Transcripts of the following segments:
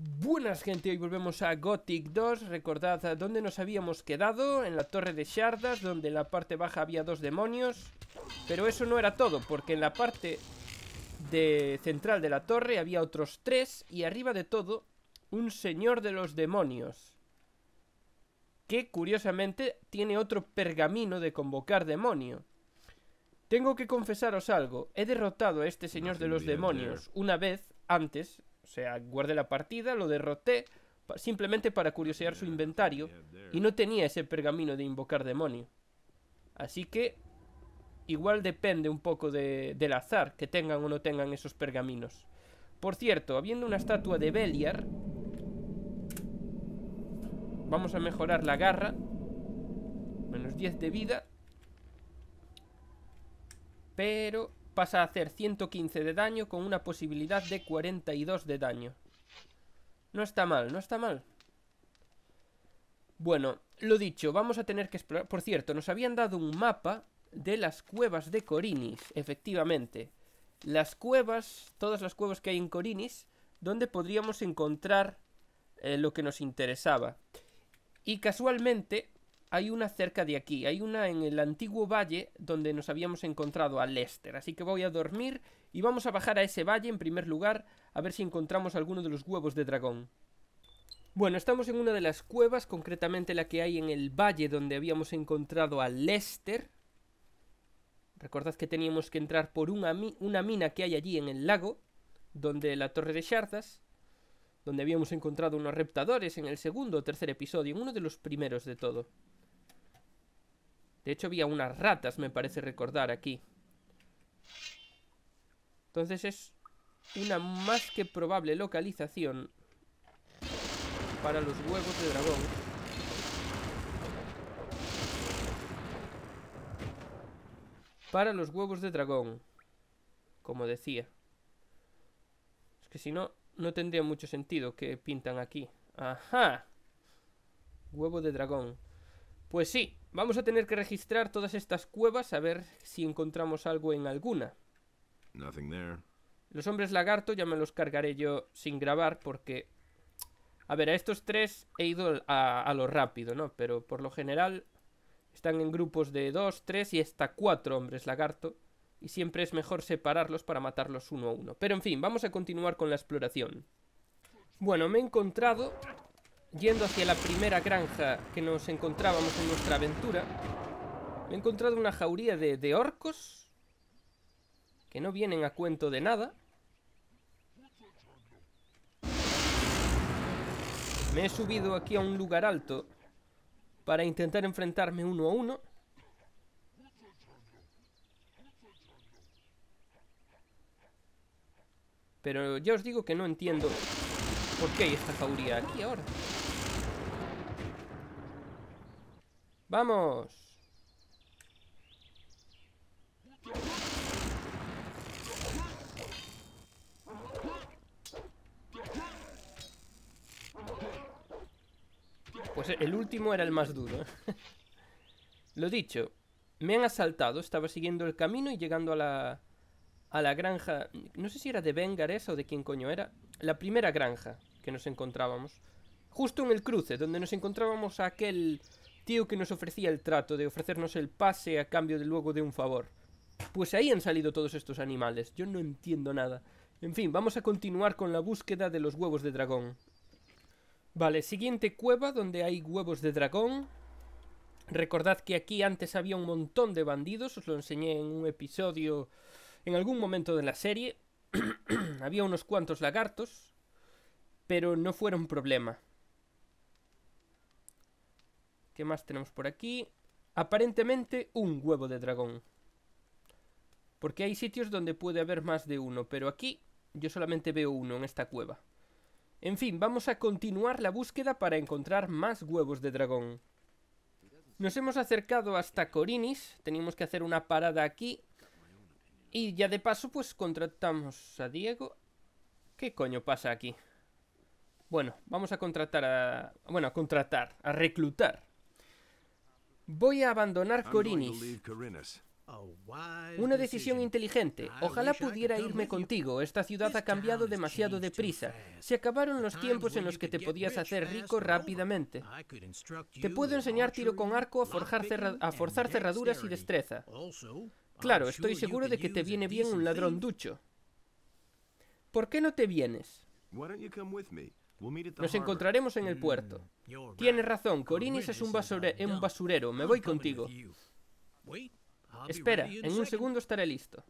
Buenas gente, hoy volvemos a Gothic 2 Recordad dónde nos habíamos quedado En la torre de Shardas, donde en la parte baja había dos demonios Pero eso no era todo, porque en la parte de central de la torre había otros tres Y arriba de todo, un señor de los demonios Que curiosamente tiene otro pergamino de convocar demonio Tengo que confesaros algo, he derrotado a este señor de los demonios una vez antes o sea, guardé la partida, lo derroté, simplemente para curiosear su inventario, y no tenía ese pergamino de invocar demonio. Así que igual depende un poco del azar que tengan o no tengan esos pergaminos. Por cierto, habiendo una estatua de Beliar, vamos a mejorar la garra. Menos 10 de vida. Pero pasa a hacer 115 de daño con una posibilidad de 42 de daño. No está mal, no está mal. Bueno, lo dicho, vamos a tener que explorar... Por cierto, nos habían dado un mapa de las cuevas de Corinis, efectivamente. Las cuevas, todas las cuevas que hay en Corinis, donde podríamos encontrar eh, lo que nos interesaba. Y casualmente, hay una cerca de aquí, hay una en el antiguo valle donde nos habíamos encontrado a Lester, así que voy a dormir y vamos a bajar a ese valle en primer lugar a ver si encontramos alguno de los huevos de dragón. Bueno, estamos en una de las cuevas, concretamente la que hay en el valle donde habíamos encontrado a Lester. Recordad que teníamos que entrar por una, mina que hay allí en el lago, donde la torre de Shardas, donde habíamos encontrado unos reptadores en el segundo o tercer episodio, uno de los primeros de todo. De hecho, había unas ratas, me parece recordar, aquí. Entonces es una más que probable localización para los huevos de dragón. Para los huevos de dragón. Como decía. Es que si no, no tendría mucho sentido que pintan aquí. ¡Ajá! Huevo de dragón. Pues sí, vamos a tener que registrar todas estas cuevas a ver si encontramos algo en alguna. Los hombres lagarto ya me los cargaré yo sin grabar porque... A ver, a estos tres he ido a lo rápido, ¿no? Pero por lo general están en grupos de dos, tres y hasta cuatro hombres lagarto. Y siempre es mejor separarlos para matarlos uno a uno. Pero en fin, vamos a continuar con la exploración. Bueno, me he encontrado Yendo hacia la primera granja que nos encontrábamos en nuestra aventura, he encontrado una jauría de orcos que no vienen a cuento de nada. Me he subido aquí a un lugar alto para intentar enfrentarme uno a uno. Pero ya os digo que no entiendo por qué hay esta jauría aquí ahora. ¡Vamos! Pues el último era el más duro. Lo dicho, me han asaltado, estaba siguiendo el camino y llegando a la, a la granja... No sé si era de Vengar esa o de quién coño era. La primera granja que nos encontrábamos. Justo en el cruce, donde nos encontrábamos aquel tío que nos ofrecía el trato de ofrecernos el pase a cambio de luego de un favor. Pues ahí han salido todos estos animales, yo no entiendo nada. En fin, vamos a continuar con la búsqueda de los huevos de dragón. Vale, siguiente cueva donde hay huevos de dragón. Recordad que aquí antes había un montón de bandidos, os lo enseñé en un episodio, en algún momento de la serie. había unos cuantos lagartos, pero no fueron problema. ¿Qué más tenemos por aquí? Aparentemente un huevo de dragón. Porque hay sitios donde puede haber más de uno, pero aquí yo solamente veo uno en esta cueva. En fin, vamos a continuar la búsqueda para encontrar más huevos de dragón. Nos hemos acercado hasta Corinis, Tenemos que hacer una parada aquí. Y ya de paso pues contratamos a Diego. ¿Qué coño pasa aquí? Bueno, vamos a contratar a... Bueno, a contratar, a reclutar Voy a abandonar Corinis. Una decisión inteligente. Ojalá pudiera irme contigo. Esta ciudad ha cambiado demasiado deprisa. Se acabaron los tiempos en los que te podías hacer rico rápidamente. Te puedo enseñar tiro con arco, a, forjar forzar cerraduras y destreza. Claro, estoy seguro de que te viene bien un ladrón ducho. ¿Por qué no te vienes? Nos encontraremos en el mm, puerto. Tienes razón, Corinis es un, un basurero. Me voy contigo. Espera, en un segundo estaré listo.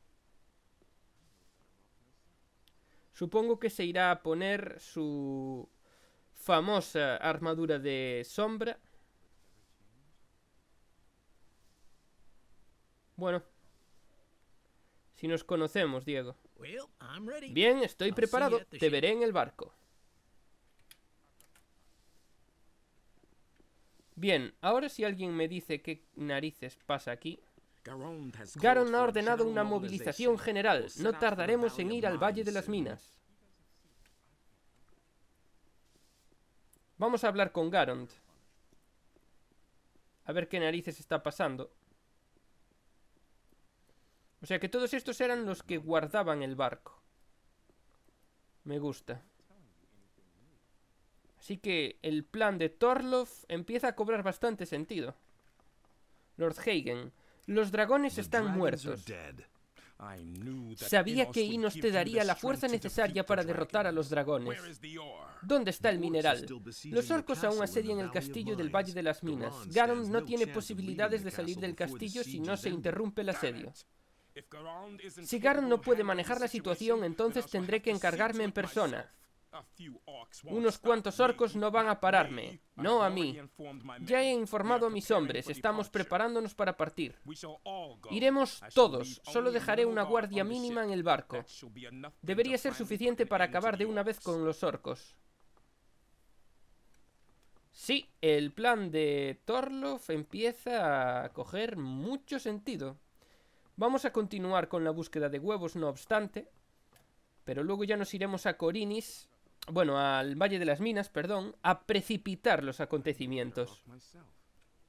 Supongo que se irá a poner su famosa armadura de sombra. Bueno. Si nos conocemos, Diego. Bien, estoy preparado. Te veré en el barco. Bien, ahora si alguien me dice qué narices pasa aquí... Garon ha ordenado una movilización general. No tardaremos en ir al Valle de las Minas. Vamos a hablar con Garond. A ver qué narices está pasando. O sea que todos estos eran los que guardaban el barco. Me gusta. Así que el plan de Torlof empieza a cobrar bastante sentido. Lord Hagen, los dragones están muertos. Sabía que Inos te daría la fuerza necesaria para derrotar a los dragones. ¿Dónde está el mineral? Los orcos aún asedian el castillo del Valle de las Minas. Garon no tiene posibilidades de salir del castillo si no se interrumpe el asedio. Si Garon no puede manejar la situación, entonces tendré que encargarme en persona. Unos cuantos orcos no van a pararme, no a mí. Ya he informado a mis hombres, estamos preparándonos para partir. Iremos todos, solo dejaré una guardia mínima en el barco. Debería ser suficiente para acabar de una vez con los orcos. Sí, el plan de Torloff empieza a coger mucho sentido. Vamos a continuar con la búsqueda de huevos, no obstante, pero luego ya nos iremos a Corinis bueno, al Valle de las Minas, perdón, a precipitar los acontecimientos.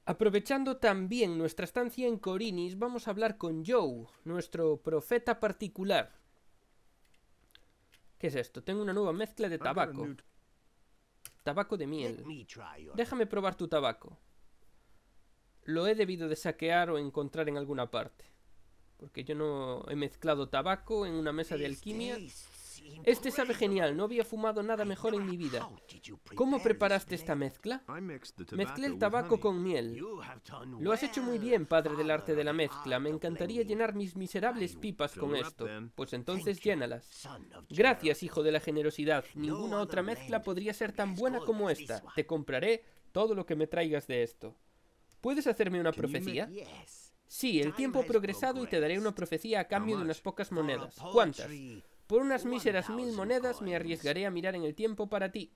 Aprovechando también nuestra estancia en Corinis, vamos a hablar con Joe, nuestro profeta particular. ¿Qué es esto? Tengo una nueva mezcla de tabaco. Tabaco de miel. Déjame probar tu tabaco. Lo he debido de saquear o encontrar en alguna parte. Porque yo no he mezclado tabaco en una mesa de alquimia este sabe genial, no había fumado nada mejor en mi vida. ¿Cómo preparaste esta mezcla? Mezclé el tabaco con miel. Lo has hecho muy bien, padre del arte de la mezcla. Me ah, encantaría llenar mis miserables pipas con esto. Pues entonces llénalas. Gracias, hijo de la generosidad. Ninguna otra mezcla podría ser tan buena como esta. Te compraré todo lo que me traigas de esto. ¿Puedes hacerme una profecía? Sí, el tiempo ha progresado y te daré una profecía a cambio de unas pocas monedas. ¿Cuántas? Por unas míseras mil monedas me arriesgaré a mirar en el tiempo para ti.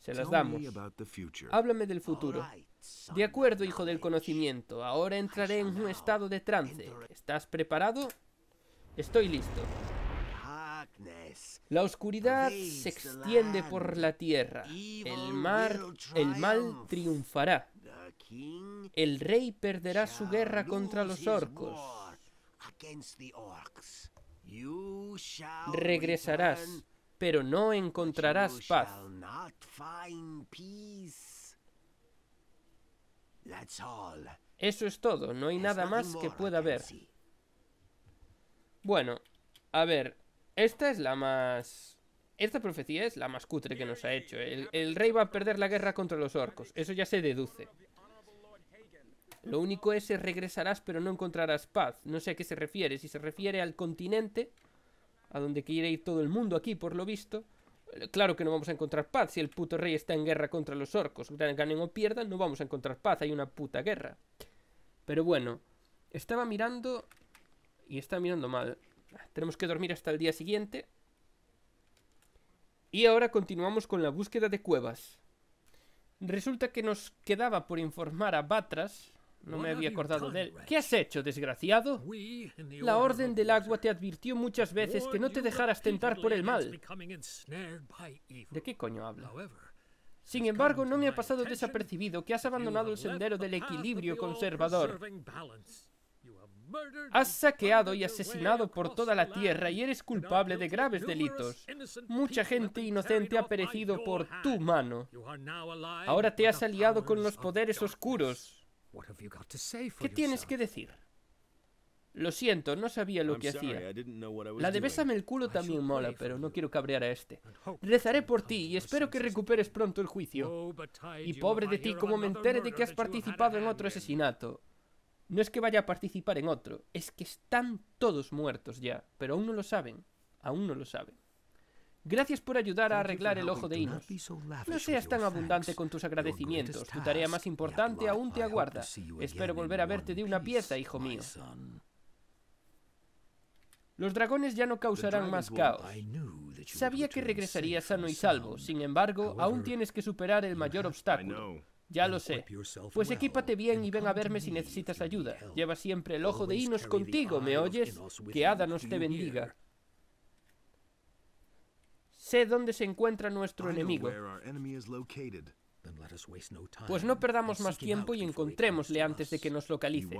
Se las damos. Háblame del futuro. De acuerdo, hijo del conocimiento. Ahora entraré en un estado de trance. ¿Estás preparado? Estoy listo. La oscuridad se extiende por la tierra. El mar, el mal triunfará. El rey perderá su guerra contra los orcos. Regresarás, pero no encontrarás paz. Eso es todo, no hay nada más que pueda haber. Bueno, a ver, esta es la más... Esta profecía es la más cutre que nos ha hecho. El, el rey va a perder la guerra contra los orcos, eso ya se deduce. Lo único es que regresarás pero no encontrarás paz. No sé a qué se refiere. Si se refiere al continente, a donde quiere ir todo el mundo aquí, por lo visto, eh, claro que no vamos a encontrar paz. Si el puto rey está en guerra contra los orcos, ganen o pierdan, no vamos a encontrar paz. Hay una puta guerra. Pero bueno, estaba mirando y está mirando mal. Tenemos que dormir hasta el día siguiente. Y ahora continuamos con la búsqueda de cuevas. Resulta que nos quedaba por informar a Batras no me había acordado de él. ¿Qué has hecho, desgraciado? La Orden del Agua te advirtió muchas veces que no te dejaras tentar por el mal. ¿De qué coño habla? Sin embargo, no me ha pasado desapercibido que has abandonado el sendero del equilibrio conservador. Has saqueado y asesinado por toda la tierra y eres culpable de graves delitos. Mucha gente inocente ha perecido por tu mano. Ahora te has aliado con los poderes oscuros. ¿Qué tienes que decir? Lo siento, no sabía lo que hacía. La de Bésame el culo también mola, pero no quiero cabrear a este. Rezaré por ti y espero que recuperes pronto el juicio. Oh, y pobre de ti, como me entere de que has participado en otro asesinato. No es que vaya a participar en otro, es que están todos muertos ya, pero aún no lo saben. Aún no lo saben. Gracias por ayudar a arreglar el ojo de Inos. No seas tan abundante con tus agradecimientos. Tu tarea más importante aún te aguarda. Espero volver a verte de una pieza, hijo mío. Los dragones ya no causarán más caos. Sabía que regresarías sano y salvo. Sin embargo, aún tienes que superar el mayor obstáculo. Ya lo sé. Pues equípate bien y ven a verme si necesitas ayuda. Lleva siempre el ojo de Inos contigo, ¿me oyes? Que nos te bendiga sé dónde se encuentra nuestro enemigo. Pues no perdamos más tiempo y encontrémosle antes de que nos localice.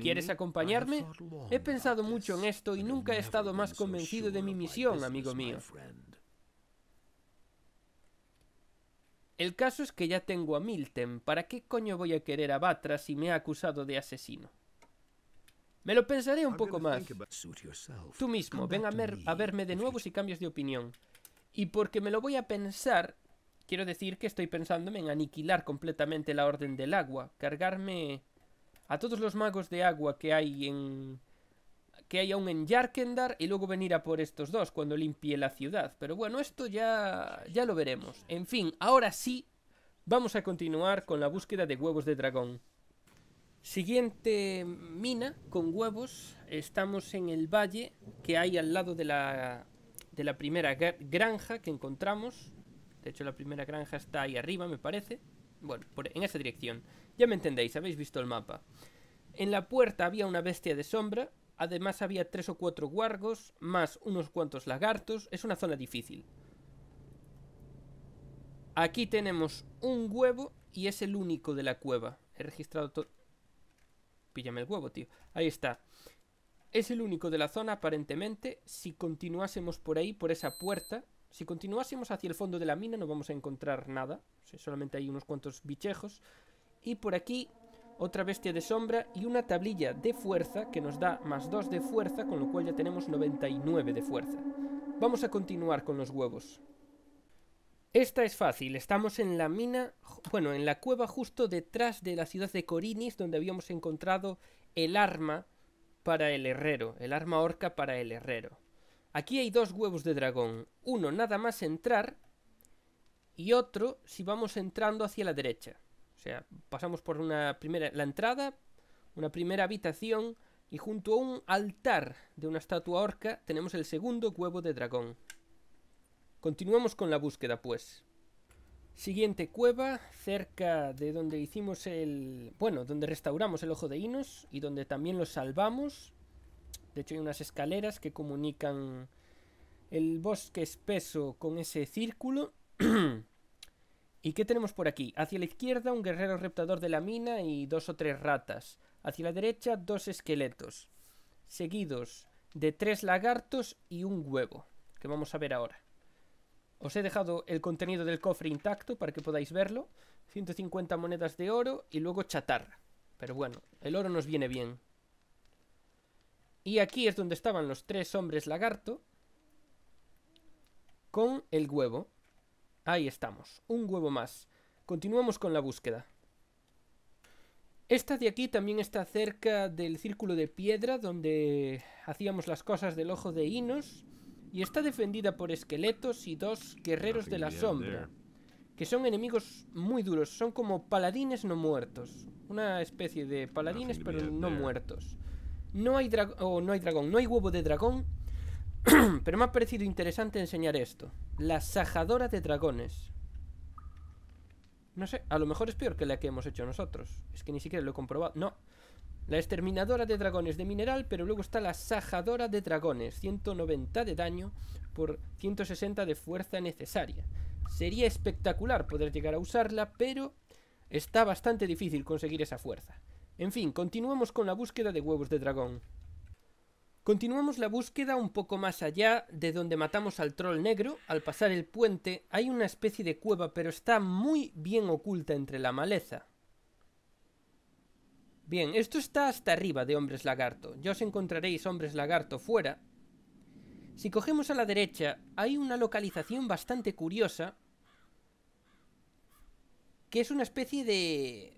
¿Quieres acompañarme? He pensado mucho en esto y nunca he estado más convencido de mi misión, amigo mío. El caso es que ya tengo a Milton. ¿Para qué coño voy a querer a Batra si me ha acusado de asesino? Me lo pensaré un poco más. Tú mismo, ven a, a verme de nuevo si cambias de opinión. Y porque me lo voy a pensar, quiero decir que estoy pensándome en aniquilar completamente la Orden del Agua, cargarme a todos los magos de agua que hay en que hay aún en Yarkendar y luego venir a por estos dos cuando limpie la ciudad. Pero bueno, esto ya, ya lo veremos. En fin, ahora sí, vamos a continuar con la búsqueda de huevos de dragón. Siguiente mina con huevos, estamos en el valle que hay al lado de la de la primera granja que encontramos. De hecho, la primera granja está ahí arriba, me parece. Bueno, e, en esa dirección. Ya me entendéis, habéis visto el mapa. En la puerta había una bestia de sombra. Además había tres o cuatro guargos, más unos cuantos lagartos. Es una zona difícil. Aquí tenemos un huevo y es el único de la cueva. He registrado todo... Píllame el huevo, tío. Ahí está. Es el único de la zona, aparentemente. Si continuásemos por ahí, por esa puerta, si continuásemos hacia el fondo de la mina no vamos a encontrar nada. Solamente hay unos cuantos bichejos. Y por aquí otra bestia de sombra y una tablilla de fuerza que nos da más 2 de fuerza, con lo cual ya tenemos 99 de fuerza. Vamos a continuar con los huevos. Esta es fácil, estamos en la mina, bueno, en la cueva justo detrás de la ciudad de Corinis, donde habíamos encontrado el arma para el herrero, el arma orca para el herrero. Aquí hay dos huevos de dragón, uno nada más entrar y otro si vamos entrando hacia la derecha. O sea, pasamos por una primera, la entrada, una primera habitación y junto a un altar de una estatua orca tenemos el segundo huevo de dragón. Continuamos con la búsqueda, pues. Siguiente cueva, cerca de donde hicimos el... Bueno, donde restauramos el ojo de Inos y donde también lo salvamos. De hecho hay unas escaleras que comunican el bosque espeso con ese círculo. ¿Y qué tenemos por aquí? Hacia la izquierda un guerrero reptador de la mina y dos o tres ratas. Hacia la derecha dos esqueletos, seguidos de tres lagartos y un huevo, que vamos a ver ahora. Os he dejado el contenido del cofre intacto para que podáis verlo. 150 monedas de oro y luego chatarra. Pero bueno, el oro nos viene bien. Y aquí es donde estaban los tres hombres lagarto. Con el huevo. Ahí estamos, un huevo más. Continuamos con la búsqueda. Esta de aquí también está cerca del círculo de piedra donde hacíamos las cosas del ojo de Inos y está defendida por esqueletos y dos guerreros de la sombra, que son enemigos muy duros, son como paladines no muertos, una especie de paladines pero no muertos. No hay, no hay dragón, no hay huevo de dragón, pero me ha parecido interesante enseñar esto, la sajadora de dragones. No sé, a lo mejor es peor que la que hemos hecho nosotros. Es que ni siquiera lo he comprobado. No, la exterminadora de dragones de mineral, pero luego está la sajadora de dragones, 190 de daño por 160 de fuerza necesaria. Sería espectacular poder llegar a usarla, pero está bastante difícil conseguir esa fuerza. En fin, continuamos con la búsqueda de huevos de dragón. Continuamos la búsqueda un poco más allá de donde matamos al troll negro. Al pasar el puente hay una especie de cueva, pero está muy bien oculta entre la maleza. Bien, esto está hasta arriba de hombres lagarto. Ya os encontraréis hombres lagarto fuera. Si cogemos a la derecha, hay una localización bastante curiosa. Que es una especie de...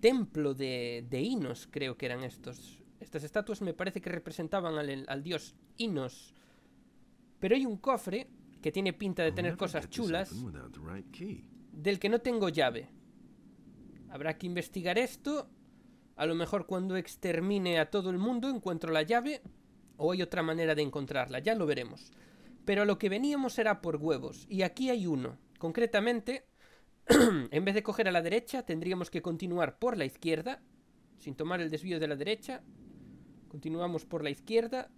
Templo de, de Inos, creo que eran estos. Estas estatuas me parece que representaban al, al dios Inos. Pero hay un cofre que tiene pinta de tener cosas chulas del que no tengo llave. Habrá que investigar esto a lo mejor cuando extermine a todo el mundo encuentro la llave o hay otra manera de encontrarla, ya lo veremos. Pero lo que veníamos era por huevos, y aquí hay uno. Concretamente, en vez de coger a la derecha, tendríamos que continuar por la izquierda, sin tomar el desvío de la derecha. Continuamos por la izquierda.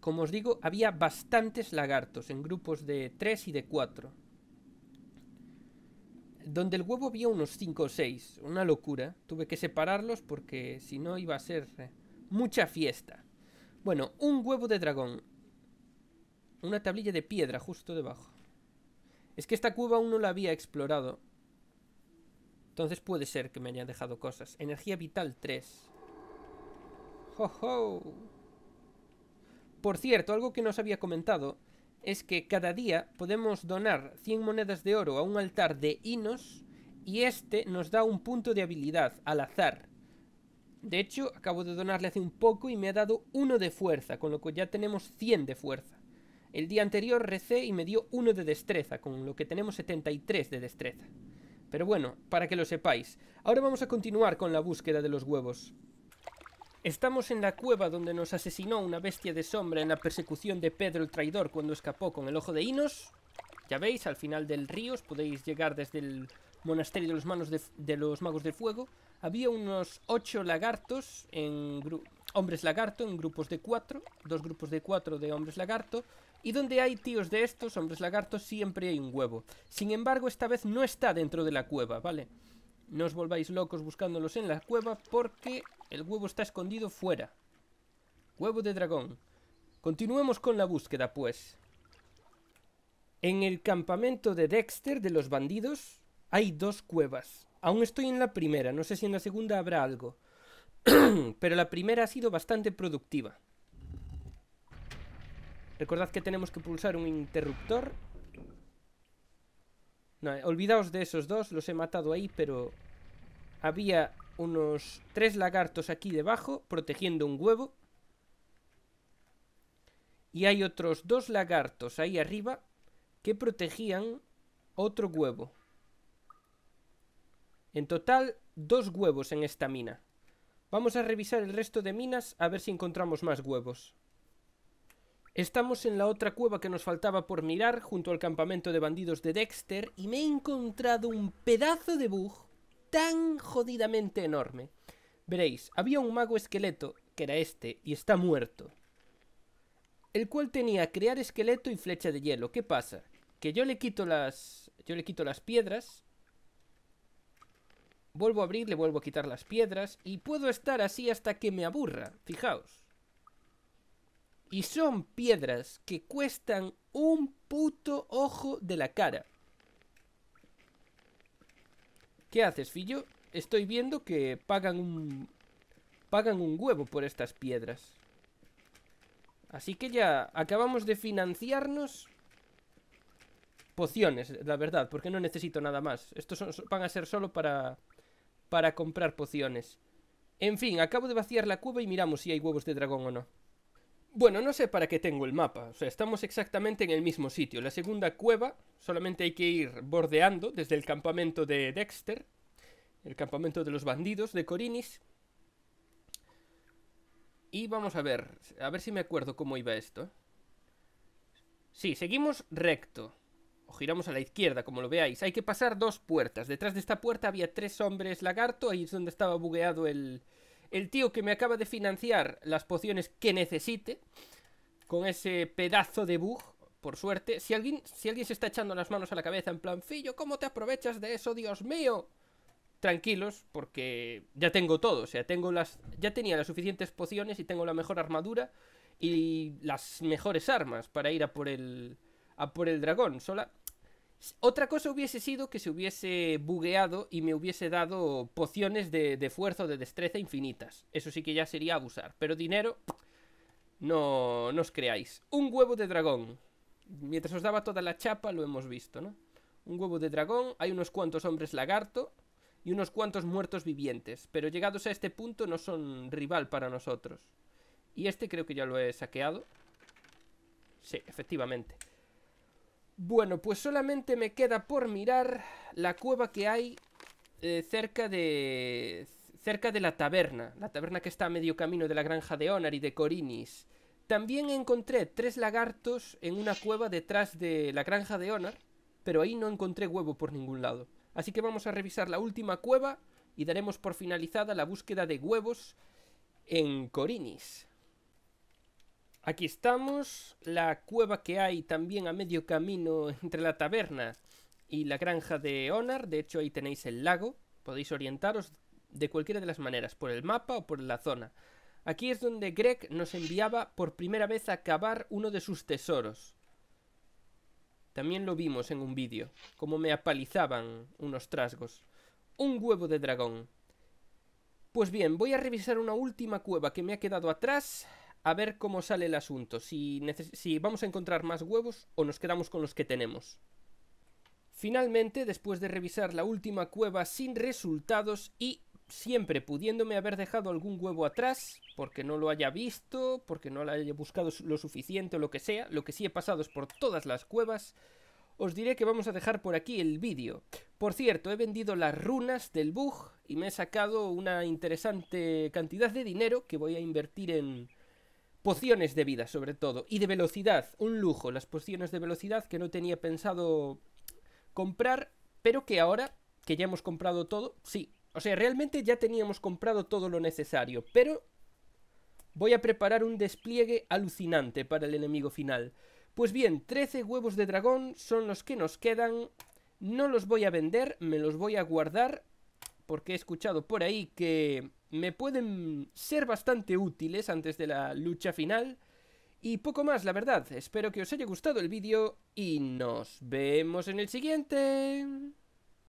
Como os digo, había bastantes lagartos en grupos de 3 y de 4. Donde el huevo había unos 5 o 6, una locura. Tuve que separarlos porque si no iba a ser eh, mucha fiesta. Bueno, un huevo de dragón. Una tablilla de piedra justo debajo. Es que esta cueva aún no la había explorado. Entonces puede ser que me hayan dejado cosas. Energía vital 3. Por cierto, algo que no os había comentado es que cada día podemos donar 100 monedas de oro a un altar de Inos y este nos da un punto de habilidad al azar. De hecho, acabo de donarle hace un poco y me ha dado uno de fuerza, con lo que ya tenemos 100 de fuerza. El día anterior recé y me dio uno de destreza, con lo que tenemos 73 de destreza. Pero bueno, para que lo sepáis. Ahora vamos a continuar con la búsqueda de los huevos. Estamos en la cueva donde nos asesinó una bestia de sombra en la persecución de Pedro el traidor cuando escapó con el ojo de Inos. Ya veis, al final del río os podéis llegar desde el monasterio de los, manos de, los magos del fuego. Había unos ocho lagartos en hombres lagarto en grupos de cuatro, dos grupos de cuatro de hombres lagarto, y donde hay tíos de estos, hombres lagartos, siempre hay un huevo. Sin embargo, esta vez no está dentro de la cueva, ¿vale? No os volváis locos buscándolos en la cueva porque el huevo está escondido fuera. Huevo de dragón. Continuemos con la búsqueda, pues. En el campamento de Dexter de los bandidos hay dos cuevas. Aún estoy en la primera, no sé si en la segunda habrá algo. Pero la primera ha sido bastante productiva. Recordad que tenemos que pulsar un interruptor. No, olvidaos de esos dos, los he matado ahí, pero... Había unos tres lagartos aquí debajo, protegiendo un huevo. Y hay otros dos lagartos ahí arriba que protegían otro huevo. En total, dos huevos en esta mina. Vamos a revisar el resto de minas a ver si encontramos más huevos. Estamos en la otra cueva que nos faltaba por mirar, junto al campamento de bandidos de Dexter, y me he encontrado un pedazo de bug tan jodidamente enorme. Veréis, había un mago esqueleto, que era este, y está muerto. El cual tenía crear esqueleto y flecha de hielo. ¿Qué pasa? Que yo le quito las. Yo le quito las piedras. Vuelvo a abrir, le vuelvo a quitar las piedras. Y puedo estar así hasta que me aburra. Fijaos. Y son piedras que cuestan un puto ojo de la cara. ¿Qué haces, Fillo? Estoy viendo que pagan un... Pagan un huevo por estas piedras. Así que ya acabamos de financiarnos pociones, la verdad, porque no necesito nada más. Estos van a ser solo para, para comprar pociones. En fin, acabo de vaciar la cueva y miramos si hay huevos de dragón o no. Bueno, no sé para qué tengo el mapa. O sea, estamos exactamente en el mismo sitio. La segunda cueva, solamente hay que ir bordeando desde el campamento de Dexter, el campamento de los bandidos de Corinis. Y vamos a ver, a ver si me acuerdo cómo iba esto. Sí, seguimos recto. O giramos a la izquierda, como lo veáis. Hay que pasar dos puertas. Detrás de esta puerta había tres hombres lagarto. Ahí es donde estaba bugueado el, el tío que me acaba de financiar las pociones que necesite, con ese pedazo de bug, por suerte. Si alguien, si alguien se está echando las manos a la cabeza en plan, Fillo, ¿cómo te aprovechas de eso, Dios mío? Tranquilos, porque ya tengo todo, o sea, tengo las, ya tenía las suficientes pociones y tengo la mejor armadura y las mejores armas para ir a por el, a por el dragón. Sola, otra cosa hubiese sido que se hubiese bugueado y me hubiese dado pociones de, fuerza o de destreza infinitas. Eso sí que ya sería abusar. Pero dinero, no, no os creáis. Un huevo de dragón. Mientras os daba toda la chapa, lo hemos visto, ¿no? Un huevo de dragón, hay unos cuantos hombres lagarto y unos cuantos muertos vivientes. Pero llegados a este punto no son rival para nosotros. Y este creo que ya lo he saqueado. Sí, efectivamente. Bueno, pues solamente me queda por mirar la cueva que hay eh, cerca de cerca de la taberna, la taberna que está a medio camino de la granja de Onar y de Corinis. También encontré tres lagartos en una cueva detrás de la granja de Onar, pero ahí no encontré huevo por ningún lado. Así que vamos a revisar la última cueva y daremos por finalizada la búsqueda de huevos en Corinis. Aquí estamos, la cueva que hay también a medio camino entre la taberna y la granja de Onar, de hecho ahí tenéis el lago, podéis orientaros de cualquiera de las maneras, por el mapa o por la zona. Aquí es donde Greg nos enviaba por primera vez a cavar uno de sus tesoros. También lo vimos en un vídeo, como me apalizaban unos trasgos. Un huevo de dragón. Pues bien, voy a revisar una última cueva que me ha quedado atrás a ver cómo sale el asunto, si, vamos a encontrar más huevos o nos quedamos con los que tenemos. Finalmente, después de revisar la última cueva sin resultados y siempre pudiéndome haber dejado algún huevo atrás, porque no lo haya visto, porque no lo haya buscado lo suficiente o lo que sea, lo que sí he pasado es por todas las cuevas, os diré que vamos a dejar por aquí el vídeo. Por cierto, he vendido las runas del bug y me he sacado una interesante cantidad de dinero que voy a invertir en, Pociones de vida, sobre todo. Y de velocidad. Un lujo. Las pociones de velocidad que no tenía pensado comprar. Pero que ahora, que ya hemos comprado todo, sí. O sea, realmente ya teníamos comprado todo lo necesario. Pero voy a preparar un despliegue alucinante para el enemigo final. Pues bien, 13 huevos de dragón son los que nos quedan. No los voy a vender, me los voy a guardar. Porque he escuchado por ahí que me pueden ser bastante útiles antes de la lucha final. Y poco más, la verdad. Espero que os haya gustado el vídeo y nos vemos en el siguiente.